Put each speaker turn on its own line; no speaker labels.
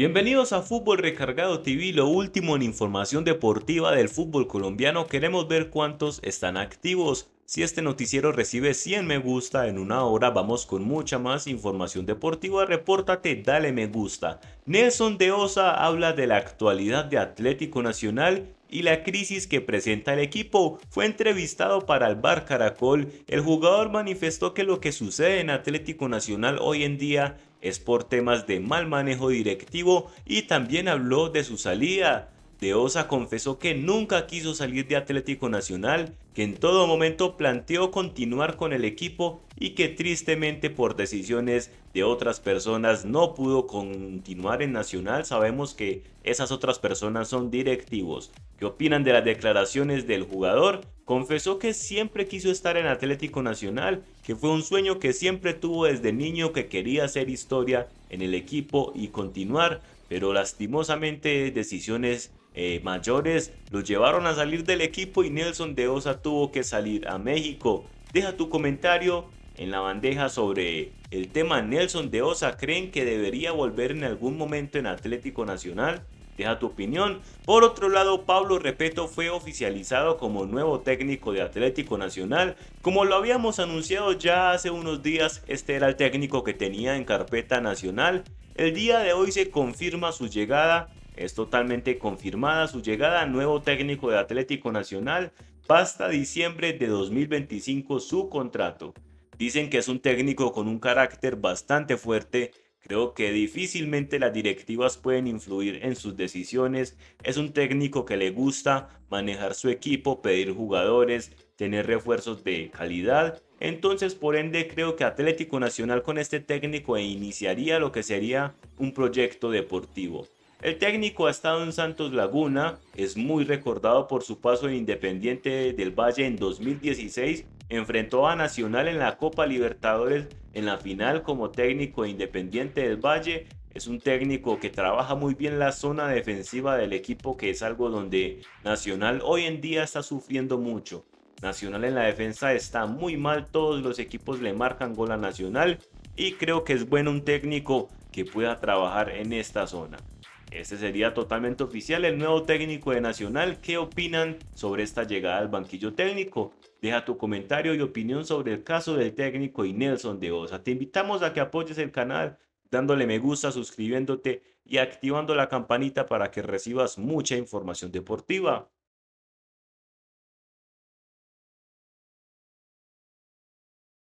Bienvenidos a Fútbol Recargado TV, lo último en información deportiva del fútbol colombiano. Queremos ver cuántos están activos. Si este noticiero recibe 100 me gusta en una hora, vamos con mucha más información deportiva. Repórtate, dale me gusta. Nelson de Osa habla de la actualidad de Atlético Nacional y la crisis que presenta el equipo. Fue entrevistado para el Bar Caracol, el jugador manifestó que lo que sucede en Atlético Nacional hoy en día es por temas de mal manejo directivo y también habló de su salida de Osa confesó que nunca quiso salir de Atlético Nacional, que en todo momento planteó continuar con el equipo y que tristemente por decisiones de otras personas no pudo continuar en Nacional. Sabemos que esas otras personas son directivos. ¿Qué opinan de las declaraciones del jugador? Confesó que siempre quiso estar en Atlético Nacional que fue un sueño que siempre tuvo desde niño que quería hacer historia en el equipo y continuar, pero lastimosamente decisiones eh, mayores lo llevaron a salir del equipo y Nelson de Osa tuvo que salir a México. Deja tu comentario en la bandeja sobre el tema Nelson de Osa. ¿Creen que debería volver en algún momento en Atlético Nacional? Deja tu opinión. Por otro lado, Pablo Repeto fue oficializado como nuevo técnico de Atlético Nacional. Como lo habíamos anunciado ya hace unos días, este era el técnico que tenía en carpeta nacional. El día de hoy se confirma su llegada es totalmente confirmada su llegada nuevo técnico de Atlético Nacional hasta diciembre de 2025 su contrato. Dicen que es un técnico con un carácter bastante fuerte Creo que difícilmente las directivas pueden influir en sus decisiones. Es un técnico que le gusta manejar su equipo, pedir jugadores, tener refuerzos de calidad. Entonces, por ende, creo que Atlético Nacional con este técnico iniciaría lo que sería un proyecto deportivo. El técnico ha estado en Santos Laguna, es muy recordado por su paso en Independiente del Valle en 2016 enfrentó a Nacional en la Copa Libertadores en la final como técnico independiente del Valle. Es un técnico que trabaja muy bien la zona defensiva del equipo, que es algo donde Nacional hoy en día está sufriendo mucho. Nacional en la defensa está muy mal, todos los equipos le marcan gol a Nacional y creo que es bueno un técnico que pueda trabajar en esta zona. Este sería totalmente oficial el nuevo técnico de Nacional. ¿Qué opinan sobre esta llegada al banquillo técnico? Deja tu comentario y opinión sobre el caso del técnico y Nelson de Osa. Te invitamos a que apoyes el canal dándole me gusta, suscribiéndote y activando la campanita para que recibas mucha información deportiva.